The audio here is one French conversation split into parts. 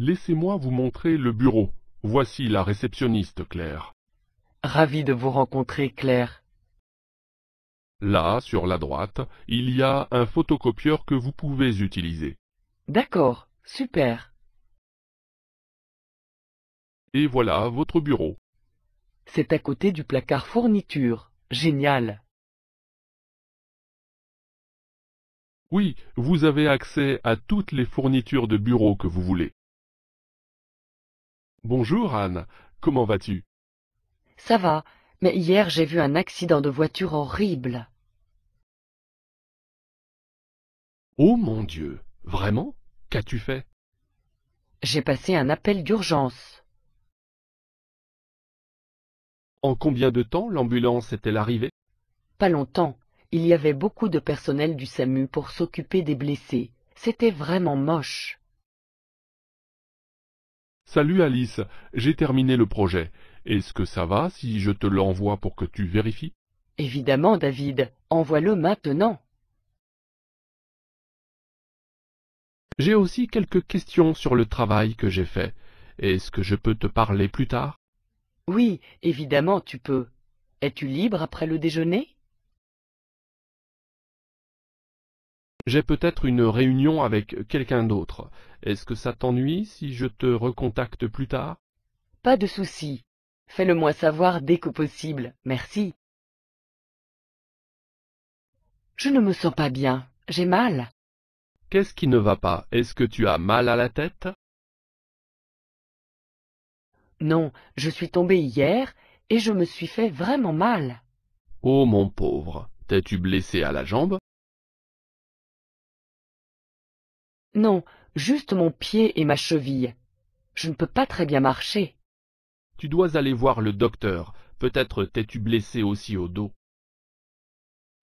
Laissez-moi vous montrer le bureau. Voici la réceptionniste Claire. Ravi de vous rencontrer Claire. Là, sur la droite, il y a un photocopieur que vous pouvez utiliser. D'accord, super. Et voilà votre bureau. C'est à côté du placard fourniture. Génial. Oui, vous avez accès à toutes les fournitures de bureau que vous voulez. Bonjour Anne, comment vas-tu Ça va, mais hier j'ai vu un accident de voiture horrible. Oh mon Dieu, vraiment Qu'as-tu fait J'ai passé un appel d'urgence. En combien de temps l'ambulance est-elle arrivée Pas longtemps. Il y avait beaucoup de personnel du SAMU pour s'occuper des blessés. C'était vraiment moche. Salut Alice, j'ai terminé le projet. Est-ce que ça va si je te l'envoie pour que tu vérifies Évidemment David, envoie-le maintenant. J'ai aussi quelques questions sur le travail que j'ai fait. Est-ce que je peux te parler plus tard Oui, évidemment tu peux. Es-tu libre après le déjeuner j'ai peut-être une réunion avec quelqu'un d'autre. Est-ce que ça t'ennuie si je te recontacte plus tard Pas de souci. Fais-le-moi savoir dès que possible. Merci. Je ne me sens pas bien. J'ai mal. Qu'est-ce qui ne va pas Est-ce que tu as mal à la tête Non, je suis tombée hier et je me suis fait vraiment mal. Oh mon pauvre, t'es-tu blessé à la jambe Non, juste mon pied et ma cheville. Je ne peux pas très bien marcher. Tu dois aller voir le docteur, peut-être t'es-tu blessé aussi au dos.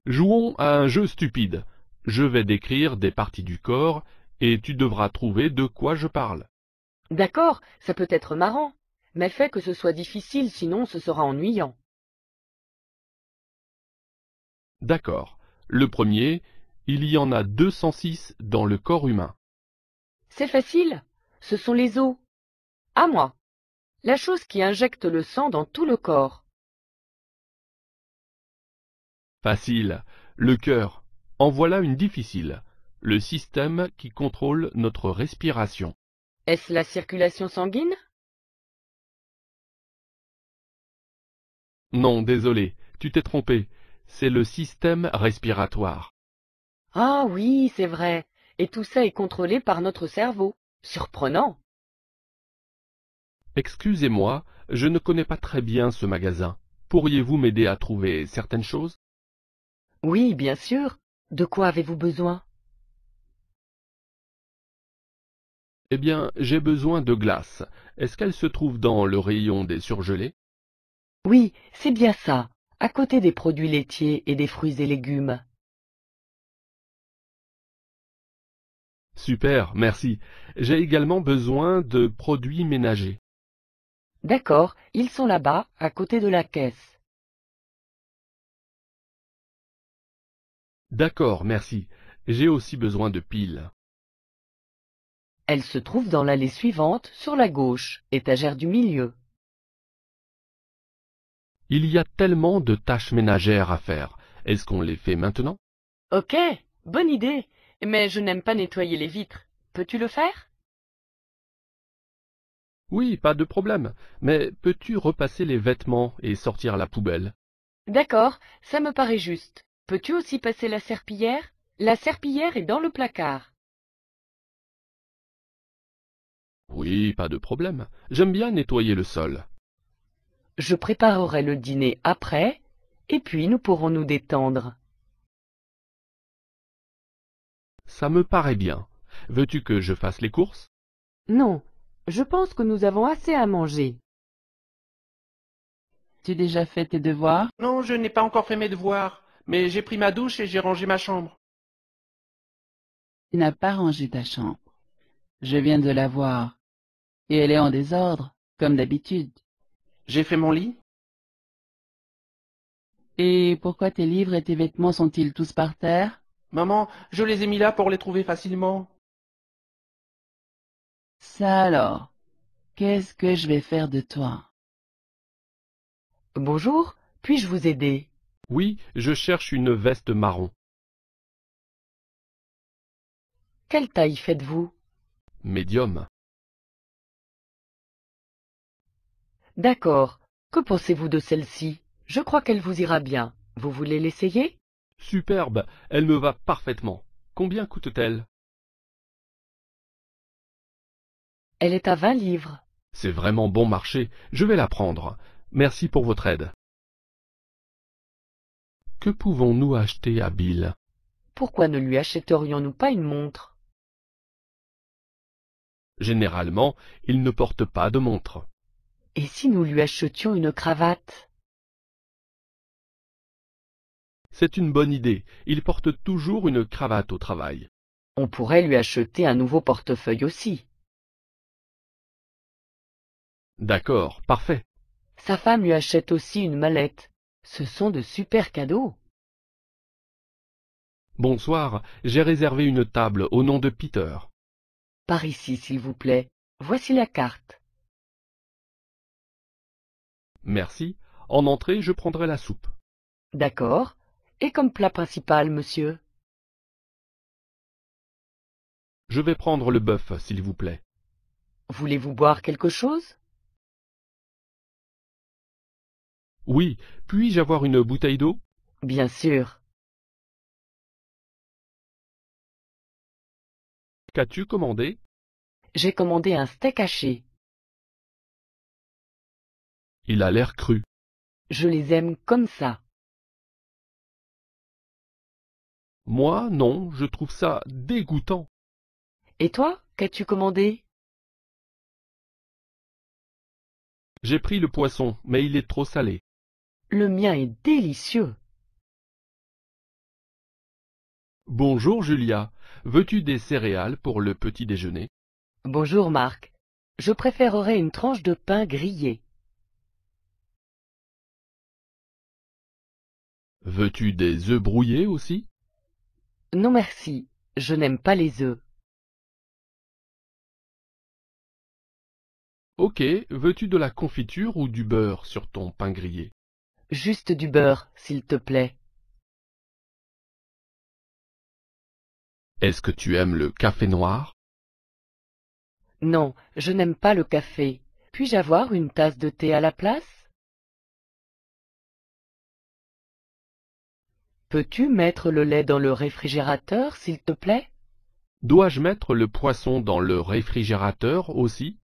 Jouons à un jeu stupide. Je vais décrire des parties du corps, et tu devras trouver de quoi je parle. D'accord, ça peut être marrant, mais fais que ce soit difficile, sinon ce sera ennuyant. D'accord. Le premier, il y en a 206 dans le corps humain. C'est facile, ce sont les os. À moi. La chose qui injecte le sang dans tout le corps. Facile. Le cœur. En voilà une difficile. Le système qui contrôle notre respiration. Est-ce la circulation sanguine Non, désolé, tu t'es trompé. C'est le système respiratoire. Ah oui, c'est vrai et tout ça est contrôlé par notre cerveau. Surprenant. Excusez-moi, je ne connais pas très bien ce magasin. Pourriez-vous m'aider à trouver certaines choses Oui, bien sûr. De quoi avez-vous besoin Eh bien, j'ai besoin de glace. Est-ce qu'elle se trouve dans le rayon des surgelés Oui, c'est bien ça, à côté des produits laitiers et des fruits et légumes. Super, merci. J'ai également besoin de produits ménagers. D'accord, ils sont là-bas, à côté de la caisse. D'accord, merci. J'ai aussi besoin de piles. Elles se trouvent dans l'allée suivante, sur la gauche, étagère du milieu. Il y a tellement de tâches ménagères à faire. Est-ce qu'on les fait maintenant Ok, bonne idée mais je n'aime pas nettoyer les vitres. Peux-tu le faire Oui, pas de problème, mais peux-tu repasser les vêtements et sortir la poubelle D'accord, ça me paraît juste. Peux-tu aussi passer la serpillière La serpillière est dans le placard. Oui, pas de problème. J'aime bien nettoyer le sol. Je préparerai le dîner après, et puis nous pourrons nous détendre. Ça me paraît bien. Veux-tu que je fasse les courses Non, je pense que nous avons assez à manger. Tu as déjà fait tes devoirs Non, je n'ai pas encore fait mes devoirs, mais j'ai pris ma douche et j'ai rangé ma chambre. Tu n'as pas rangé ta chambre. Je viens de la voir. Et elle est en désordre, comme d'habitude. J'ai fait mon lit Et pourquoi tes livres et tes vêtements sont-ils tous par terre Maman, je les ai mis là pour les trouver facilement. Ça alors, qu'est-ce que je vais faire de toi Bonjour, puis-je vous aider Oui, je cherche une veste marron. Quelle taille faites-vous Médium. D'accord. Que pensez-vous de celle-ci Je crois qu'elle vous ira bien. Vous voulez l'essayer Superbe, elle me va parfaitement. Combien coûte-t-elle Elle est à vingt livres. C'est vraiment bon marché, je vais la prendre. Merci pour votre aide. Que pouvons-nous acheter à Bill Pourquoi ne lui achèterions-nous pas une montre Généralement, il ne porte pas de montre. Et si nous lui achetions une cravate c'est une bonne idée, il porte toujours une cravate au travail. On pourrait lui acheter un nouveau portefeuille aussi. D'accord, parfait. Sa femme lui achète aussi une mallette. Ce sont de super cadeaux. Bonsoir, j'ai réservé une table au nom de Peter. Par ici, s'il vous plaît. Voici la carte. Merci. En entrée, je prendrai la soupe. D'accord. Et comme plat principal, monsieur Je vais prendre le bœuf, s'il vous plaît. Voulez-vous boire quelque chose Oui, puis-je avoir une bouteille d'eau Bien sûr. Qu'as-tu commandé J'ai commandé un steak haché. Il a l'air cru. Je les aime comme ça. Moi, non, je trouve ça dégoûtant. Et toi, qu'as-tu commandé J'ai pris le poisson, mais il est trop salé. Le mien est délicieux. Bonjour Julia, veux-tu des céréales pour le petit déjeuner Bonjour Marc, je préférerais une tranche de pain grillé. Veux-tu des œufs brouillés aussi non merci, je n'aime pas les œufs. Ok, veux-tu de la confiture ou du beurre sur ton pain grillé Juste du beurre, s'il te plaît. Est-ce que tu aimes le café noir Non, je n'aime pas le café. Puis-je avoir une tasse de thé à la place Peux-tu mettre le lait dans le réfrigérateur, s'il te plaît Dois-je mettre le poisson dans le réfrigérateur aussi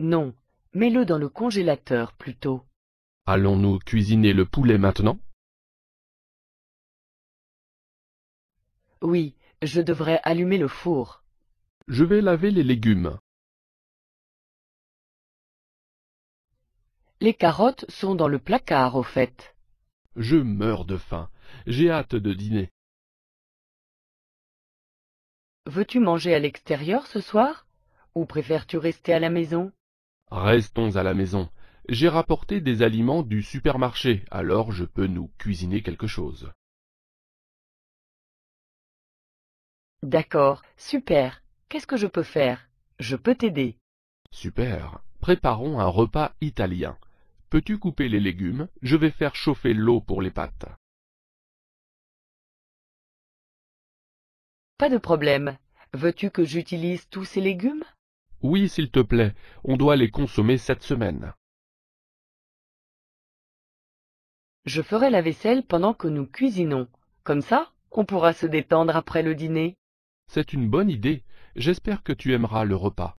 Non, mets-le dans le congélateur plutôt. Allons-nous cuisiner le poulet maintenant Oui, je devrais allumer le four. Je vais laver les légumes. Les carottes sont dans le placard, au fait. Je meurs de faim. J'ai hâte de dîner. Veux-tu manger à l'extérieur ce soir Ou préfères-tu rester à la maison Restons à la maison. J'ai rapporté des aliments du supermarché, alors je peux nous cuisiner quelque chose. D'accord, super. Qu'est-ce que je peux faire Je peux t'aider. Super. Préparons un repas italien. Peux-tu couper les légumes Je vais faire chauffer l'eau pour les pâtes. Pas de problème. Veux-tu que j'utilise tous ces légumes Oui, s'il te plaît. On doit les consommer cette semaine. Je ferai la vaisselle pendant que nous cuisinons. Comme ça, on pourra se détendre après le dîner. C'est une bonne idée. J'espère que tu aimeras le repas.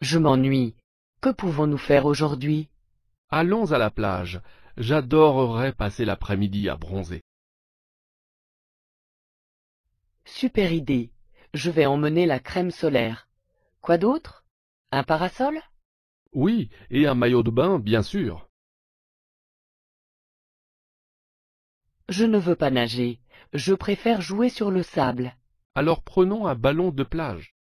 Je m'ennuie. Que pouvons-nous faire aujourd'hui Allons à la plage. J'adorerais passer l'après-midi à bronzer. Super idée. Je vais emmener la crème solaire. Quoi d'autre Un parasol Oui, et un maillot de bain, bien sûr. Je ne veux pas nager. Je préfère jouer sur le sable. Alors prenons un ballon de plage.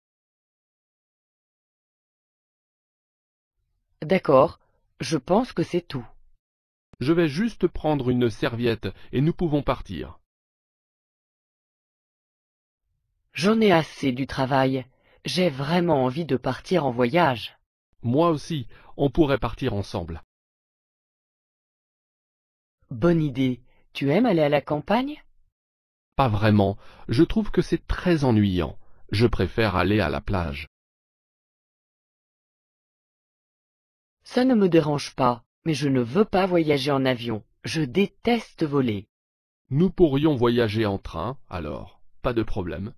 D'accord, je pense que c'est tout. Je vais juste prendre une serviette et nous pouvons partir. J'en ai assez du travail. J'ai vraiment envie de partir en voyage. Moi aussi, on pourrait partir ensemble. Bonne idée. Tu aimes aller à la campagne Pas vraiment. Je trouve que c'est très ennuyant. Je préfère aller à la plage. Ça ne me dérange pas, mais je ne veux pas voyager en avion. Je déteste voler. Nous pourrions voyager en train, alors, pas de problème.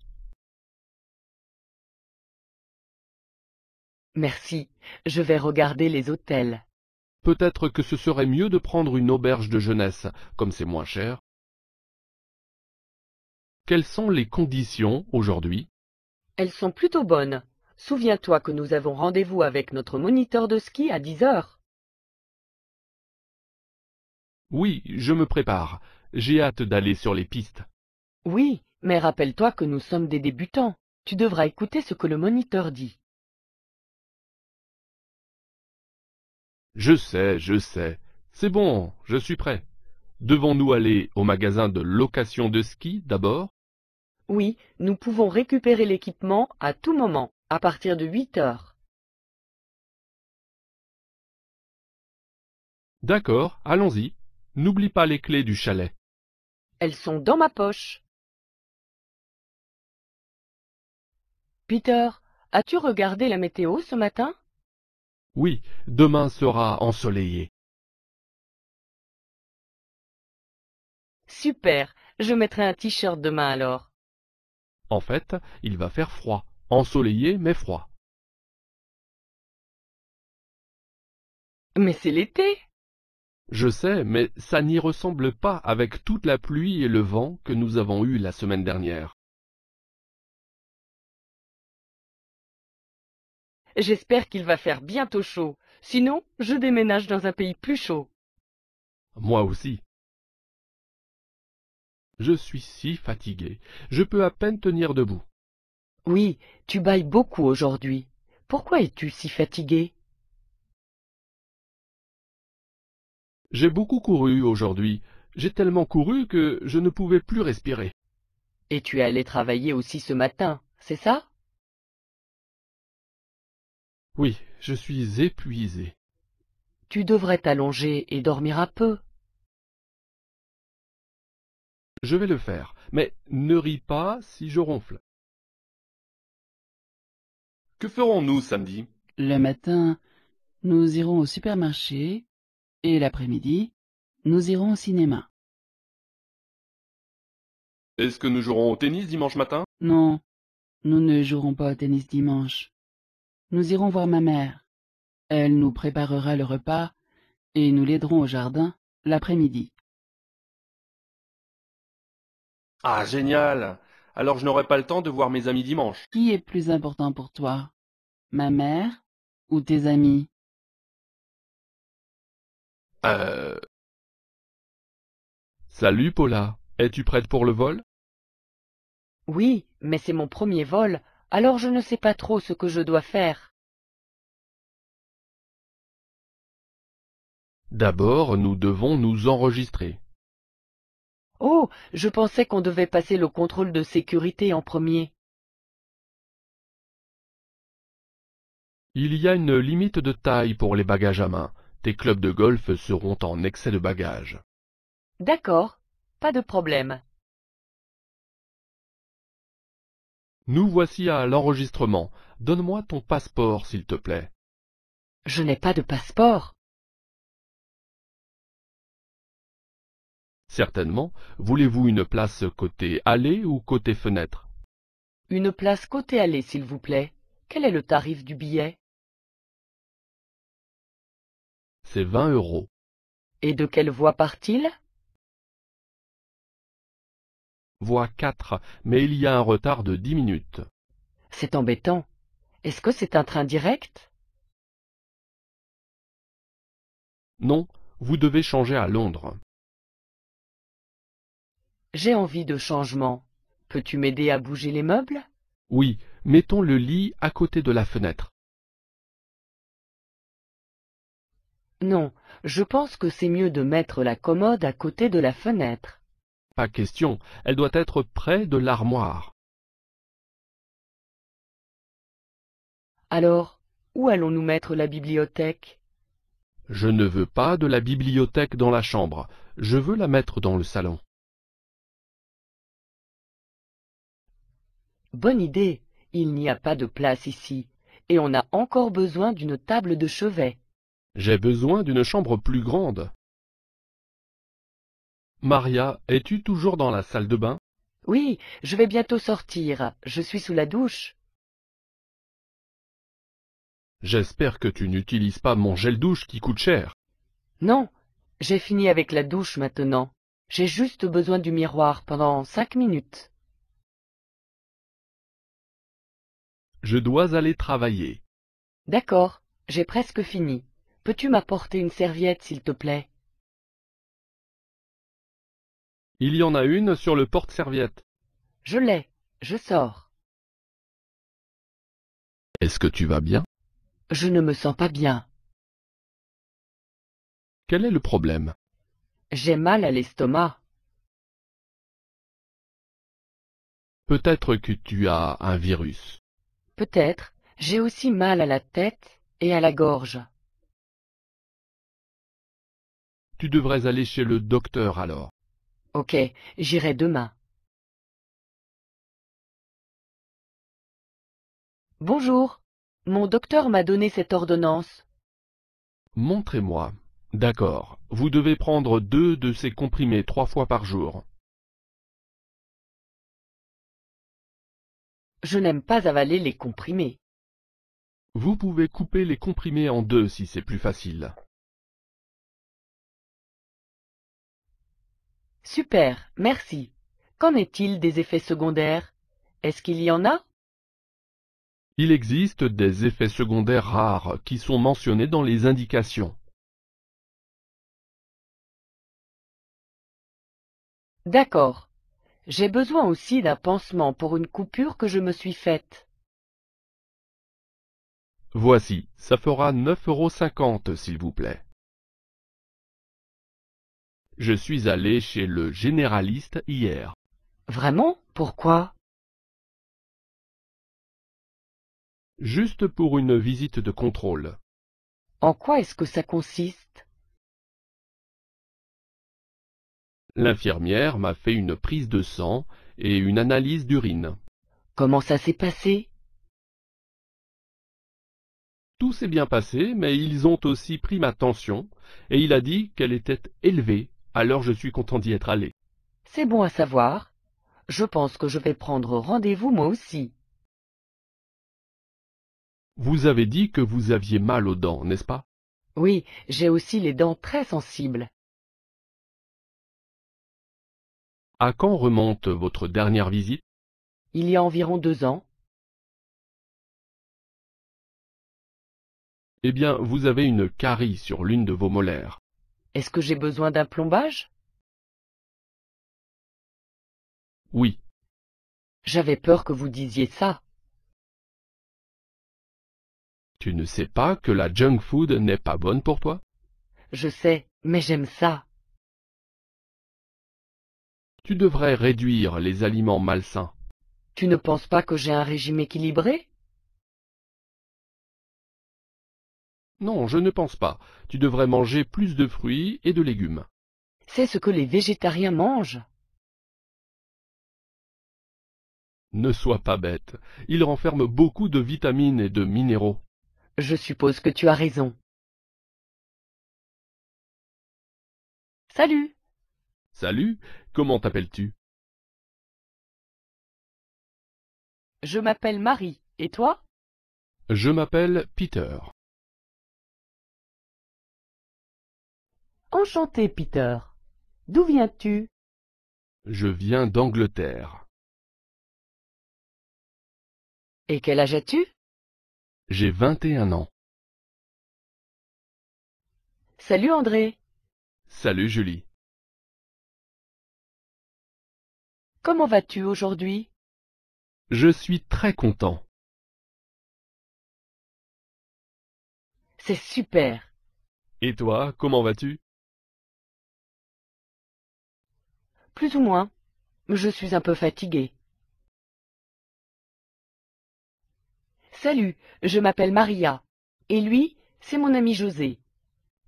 Merci, je vais regarder les hôtels. Peut-être que ce serait mieux de prendre une auberge de jeunesse, comme c'est moins cher. Quelles sont les conditions aujourd'hui Elles sont plutôt bonnes. Souviens-toi que nous avons rendez-vous avec notre moniteur de ski à 10 heures. Oui, je me prépare. J'ai hâte d'aller sur les pistes. Oui, mais rappelle-toi que nous sommes des débutants. Tu devras écouter ce que le moniteur dit. Je sais, je sais. C'est bon, je suis prêt. Devons-nous aller au magasin de location de ski d'abord Oui, nous pouvons récupérer l'équipement à tout moment à partir de 8 heures. D'accord, allons-y. N'oublie pas les clés du chalet. Elles sont dans ma poche. Peter, as-tu regardé la météo ce matin Oui, demain sera ensoleillé. Super, je mettrai un t-shirt demain alors. En fait, il va faire froid. Ensoleillé mais froid. Mais c'est l'été. Je sais, mais ça n'y ressemble pas avec toute la pluie et le vent que nous avons eu la semaine dernière. J'espère qu'il va faire bientôt chaud, sinon je déménage dans un pays plus chaud. Moi aussi. Je suis si fatigué, je peux à peine tenir debout. Oui, tu bailles beaucoup aujourd'hui. Pourquoi es-tu si fatigué J'ai beaucoup couru aujourd'hui. J'ai tellement couru que je ne pouvais plus respirer. Et tu es allé travailler aussi ce matin, c'est ça Oui, je suis épuisé. Tu devrais t'allonger et dormir un peu. Je vais le faire, mais ne ris pas si je ronfle. Que ferons-nous samedi Le matin, nous irons au supermarché et l'après-midi, nous irons au cinéma. Est-ce que nous jouerons au tennis dimanche matin Non, nous ne jouerons pas au tennis dimanche. Nous irons voir ma mère. Elle nous préparera le repas et nous l'aiderons au jardin l'après-midi. Ah, génial Alors je n'aurai pas le temps de voir mes amis dimanche. Qui est plus important pour toi ma mère ou tes amis Euh... Salut Paula, es-tu prête pour le vol Oui, mais c'est mon premier vol, alors je ne sais pas trop ce que je dois faire. D'abord, nous devons nous enregistrer. Oh, je pensais qu'on devait passer le contrôle de sécurité en premier. Il y a une limite de taille pour les bagages à main. Tes clubs de golf seront en excès de bagages. D'accord, pas de problème. Nous voici à l'enregistrement. Donne-moi ton passeport, s'il te plaît. Je n'ai pas de passeport. Certainement. Voulez-vous une place côté allée ou côté fenêtre Une place côté allée, s'il vous plaît. Quel est le tarif du billet c'est 20 euros. Et de quelle voie part-il Voie 4, mais il y a un retard de dix minutes. C'est embêtant. Est-ce que c'est un train direct Non, vous devez changer à Londres. J'ai envie de changement. Peux-tu m'aider à bouger les meubles Oui, mettons le lit à côté de la fenêtre. Non, je pense que c'est mieux de mettre la commode à côté de la fenêtre. Pas question, elle doit être près de l'armoire. Alors, où allons-nous mettre la bibliothèque Je ne veux pas de la bibliothèque dans la chambre, je veux la mettre dans le salon. Bonne idée, il n'y a pas de place ici, et on a encore besoin d'une table de chevet. J'ai besoin d'une chambre plus grande. Maria, es-tu toujours dans la salle de bain Oui, je vais bientôt sortir. Je suis sous la douche. J'espère que tu n'utilises pas mon gel douche qui coûte cher. Non, j'ai fini avec la douche maintenant. J'ai juste besoin du miroir pendant cinq minutes. Je dois aller travailler. D'accord, j'ai presque fini. Peux-tu m'apporter une serviette, s'il te plaît Il y en a une sur le porte-serviette. Je l'ai. Je sors. Est-ce que tu vas bien Je ne me sens pas bien. Quel est le problème J'ai mal à l'estomac. Peut-être que tu as un virus. Peut-être, j'ai aussi mal à la tête et à la gorge. Tu devrais aller chez le docteur alors. Ok, j'irai demain. Bonjour. Mon docteur m'a donné cette ordonnance. Montrez-moi. D'accord. Vous devez prendre deux de ces comprimés trois fois par jour. Je n'aime pas avaler les comprimés. Vous pouvez couper les comprimés en deux si c'est plus facile. Super, merci. Qu'en est-il des effets secondaires Est-ce qu'il y en a Il existe des effets secondaires rares qui sont mentionnés dans les indications. D'accord. J'ai besoin aussi d'un pansement pour une coupure que je me suis faite. Voici, ça fera 9,50 euros s'il vous plaît. Je suis allé chez le généraliste hier. Vraiment Pourquoi Juste pour une visite de contrôle. En quoi est-ce que ça consiste L'infirmière m'a fait une prise de sang et une analyse d'urine. Comment ça s'est passé Tout s'est bien passé, mais ils ont aussi pris ma tension, et il a dit qu'elle était élevée alors je suis content d'y être allé. C'est bon à savoir. Je pense que je vais prendre rendez-vous moi aussi. Vous avez dit que vous aviez mal aux dents, n'est-ce pas Oui, j'ai aussi les dents très sensibles. À quand remonte votre dernière visite Il y a environ deux ans. Eh bien, vous avez une carie sur l'une de vos molaires. Est-ce que j'ai besoin d'un plombage Oui. J'avais peur que vous disiez ça. Tu ne sais pas que la junk food n'est pas bonne pour toi Je sais, mais j'aime ça. Tu devrais réduire les aliments malsains. Tu ne penses pas que j'ai un régime équilibré Non, je ne pense pas. Tu devrais manger plus de fruits et de légumes. C'est ce que les végétariens mangent. Ne sois pas bête. Il renferme beaucoup de vitamines et de minéraux. Je suppose que tu as raison. Salut. Salut. Comment t'appelles-tu Je m'appelle Marie. Et toi Je m'appelle Peter. Enchanté, Peter. D'où viens-tu Je viens d'Angleterre. Et quel âge as-tu J'ai 21 ans. Salut André. Salut Julie. Comment vas-tu aujourd'hui Je suis très content. C'est super. Et toi, comment vas-tu Plus ou moins. Je suis un peu fatiguée. Salut, je m'appelle Maria. Et lui, c'est mon ami José.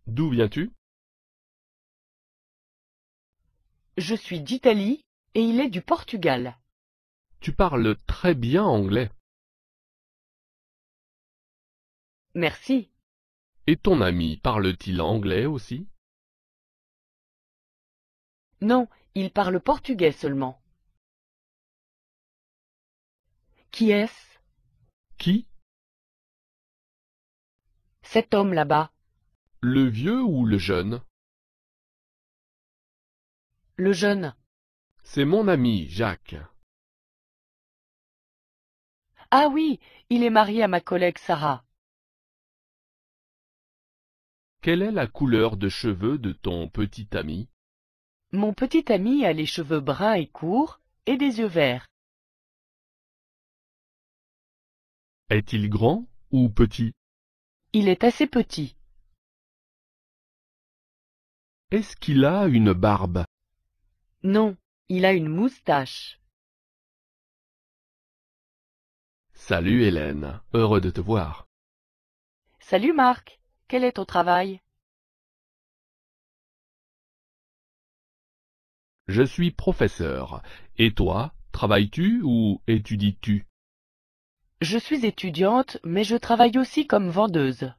D'où viens-tu Je suis d'Italie et il est du Portugal. Tu parles très bien anglais. Merci. Et ton ami parle-t-il anglais aussi Non, il parle portugais seulement. Qui est-ce Qui Cet homme là-bas. Le vieux ou le jeune Le jeune. C'est mon ami, Jacques. Ah oui, il est marié à ma collègue Sarah. Quelle est la couleur de cheveux de ton petit ami mon petit ami a les cheveux bruns et courts, et des yeux verts. Est-il grand ou petit Il est assez petit. Est-ce qu'il a une barbe Non, il a une moustache. Salut Hélène, heureux de te voir. Salut Marc, quel est ton travail Je suis professeur. Et toi, travailles-tu ou étudies-tu Je suis étudiante, mais je travaille aussi comme vendeuse.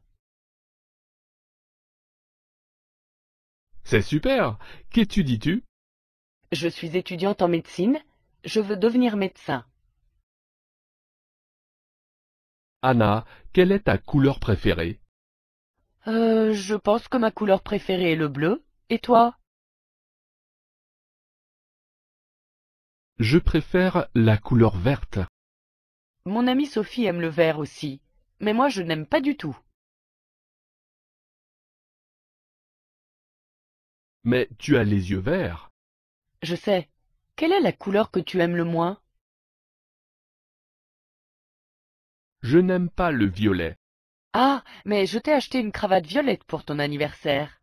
C'est super. Qu'étudies-tu Je suis étudiante en médecine. Je veux devenir médecin. Anna, quelle est ta couleur préférée Euh, je pense que ma couleur préférée est le bleu. Et toi Je préfère la couleur verte. Mon amie Sophie aime le vert aussi, mais moi je n'aime pas du tout. Mais tu as les yeux verts. Je sais. Quelle est la couleur que tu aimes le moins Je n'aime pas le violet. Ah, mais je t'ai acheté une cravate violette pour ton anniversaire.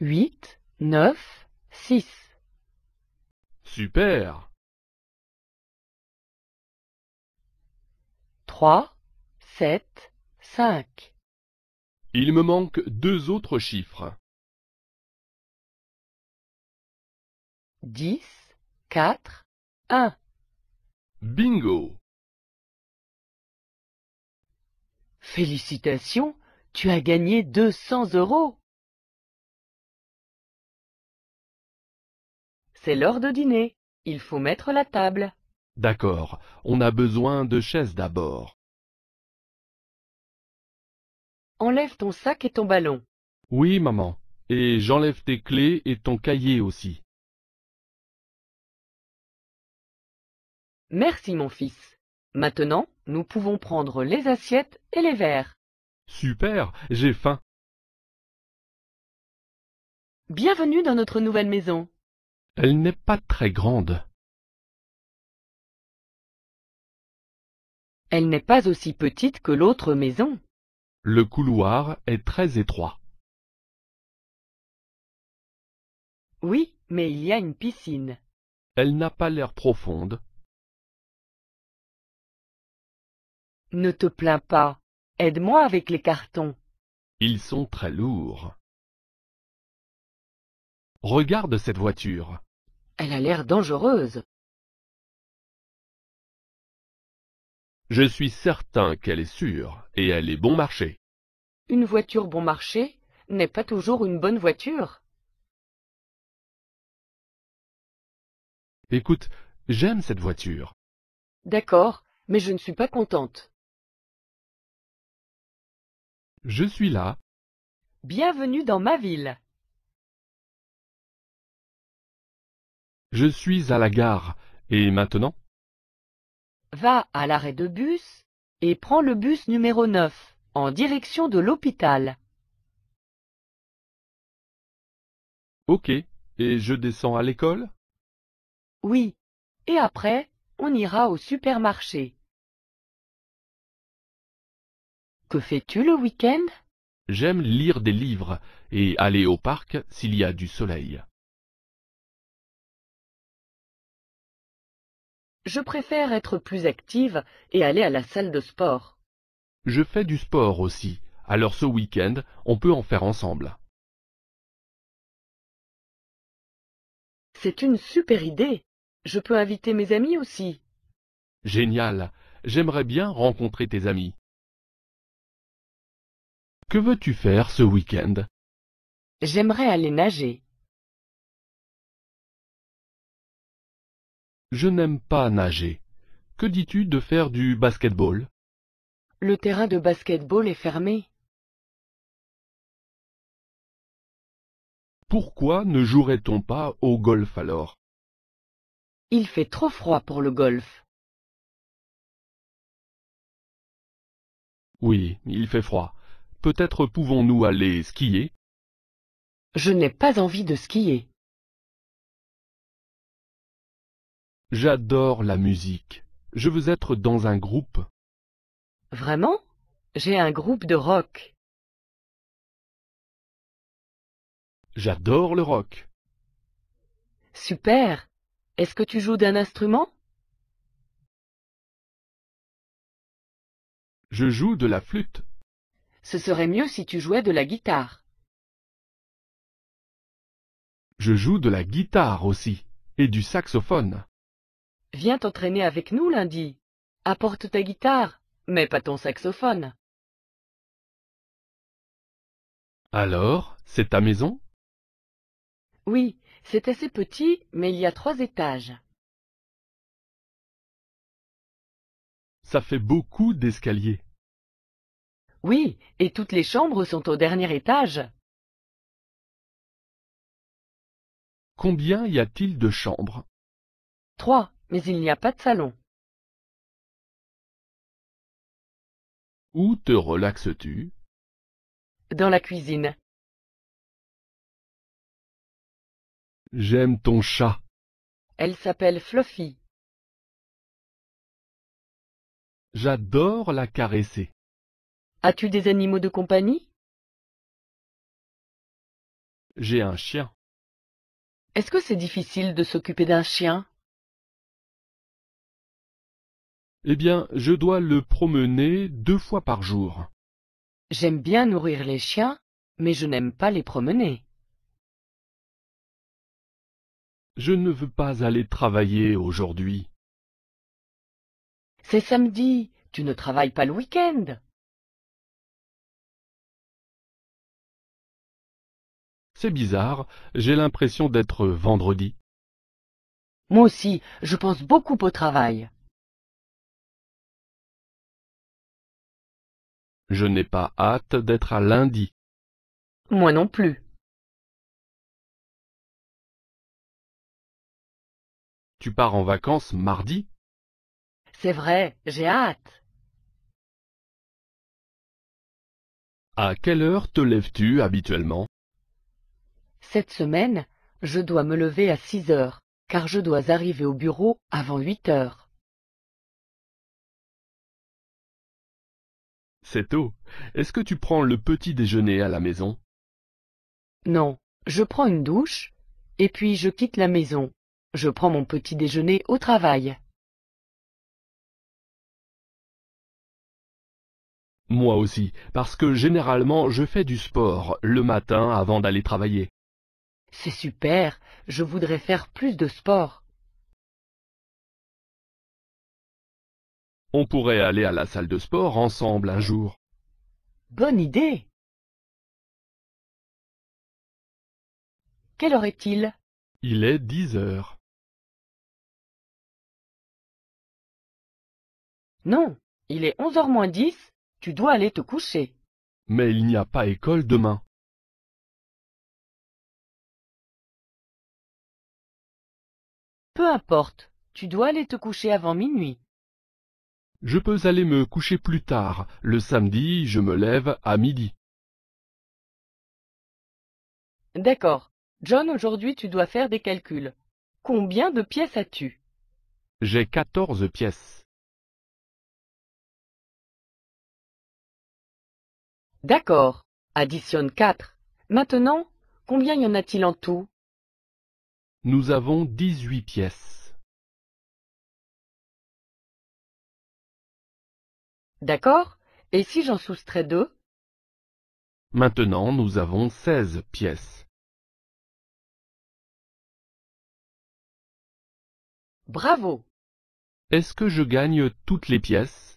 Huit neuf, six. Super Trois, sept, cinq. Il me manque deux autres chiffres. Dix, quatre, un. Bingo Félicitations, tu as gagné deux cents euros. C'est l'heure de dîner. Il faut mettre la table. D'accord. On a besoin de chaises d'abord. Enlève ton sac et ton ballon. Oui, maman. Et j'enlève tes clés et ton cahier aussi. Merci, mon fils. Maintenant, nous pouvons prendre les assiettes et les verres. Super, j'ai faim. Bienvenue dans notre nouvelle maison. Elle n'est pas très grande. Elle n'est pas aussi petite que l'autre maison. Le couloir est très étroit. Oui, mais il y a une piscine. Elle n'a pas l'air profonde. Ne te plains pas. Aide-moi avec les cartons. Ils sont très lourds. Regarde cette voiture. Elle a l'air dangereuse. Je suis certain qu'elle est sûre et elle est bon marché. Une voiture bon marché n'est pas toujours une bonne voiture. Écoute, j'aime cette voiture. D'accord, mais je ne suis pas contente. Je suis là. Bienvenue dans ma ville. Je suis à la gare. Et maintenant Va à l'arrêt de bus et prends le bus numéro 9, en direction de l'hôpital. Ok, et je descends à l'école Oui, et après, on ira au supermarché. Que fais-tu le week-end J'aime lire des livres et aller au parc s'il y a du soleil. Je préfère être plus active et aller à la salle de sport. Je fais du sport aussi, alors ce week-end, on peut en faire ensemble. C'est une super idée. Je peux inviter mes amis aussi. Génial. J'aimerais bien rencontrer tes amis. Que veux-tu faire ce week-end J'aimerais aller nager. Je n'aime pas nager. Que dis-tu de faire du basketball Le terrain de basketball est fermé. Pourquoi ne jouerait-on pas au golf alors Il fait trop froid pour le golf. Oui, il fait froid. Peut-être pouvons-nous aller skier Je n'ai pas envie de skier. J'adore la musique. Je veux être dans un groupe. Vraiment J'ai un groupe de rock. J'adore le rock. Super Est-ce que tu joues d'un instrument Je joue de la flûte. Ce serait mieux si tu jouais de la guitare. Je joue de la guitare aussi, et du saxophone. Viens t'entraîner avec nous lundi. Apporte ta guitare, mais pas ton saxophone. Alors, c'est ta maison Oui, c'est assez petit, mais il y a trois étages. Ça fait beaucoup d'escaliers. Oui, et toutes les chambres sont au dernier étage. Combien y a-t-il de chambres Trois mais il n'y a pas de salon. Où te relaxes-tu Dans la cuisine. J'aime ton chat. Elle s'appelle Fluffy. J'adore la caresser. As-tu des animaux de compagnie J'ai un chien. Est-ce que c'est difficile de s'occuper d'un chien Eh bien, je dois le promener deux fois par jour. J'aime bien nourrir les chiens, mais je n'aime pas les promener. Je ne veux pas aller travailler aujourd'hui. C'est samedi, tu ne travailles pas le week-end. C'est bizarre, j'ai l'impression d'être vendredi. Moi aussi, je pense beaucoup au travail. Je n'ai pas hâte d'être à lundi. Moi non plus. Tu pars en vacances mardi C'est vrai, j'ai hâte. À quelle heure te lèves-tu habituellement Cette semaine, je dois me lever à 6 heures, car je dois arriver au bureau avant 8 heures. C'est tôt. Est-ce que tu prends le petit déjeuner à la maison Non, je prends une douche, et puis je quitte la maison. Je prends mon petit déjeuner au travail. Moi aussi, parce que généralement je fais du sport le matin avant d'aller travailler. C'est super, je voudrais faire plus de sport. On pourrait aller à la salle de sport ensemble un jour. Bonne idée Quelle heure est-il Il est 10 heures. Non, il est 11 heures moins 10. tu dois aller te coucher. Mais il n'y a pas école demain. Peu importe, tu dois aller te coucher avant minuit. Je peux aller me coucher plus tard, le samedi je me lève à midi. D'accord. John, aujourd'hui tu dois faire des calculs. Combien de pièces as-tu J'ai 14 pièces. D'accord. Additionne 4. Maintenant, combien y en a-t-il en tout Nous avons 18 pièces. D'accord Et si j'en soustrais deux Maintenant nous avons 16 pièces. Bravo Est-ce que je gagne toutes les pièces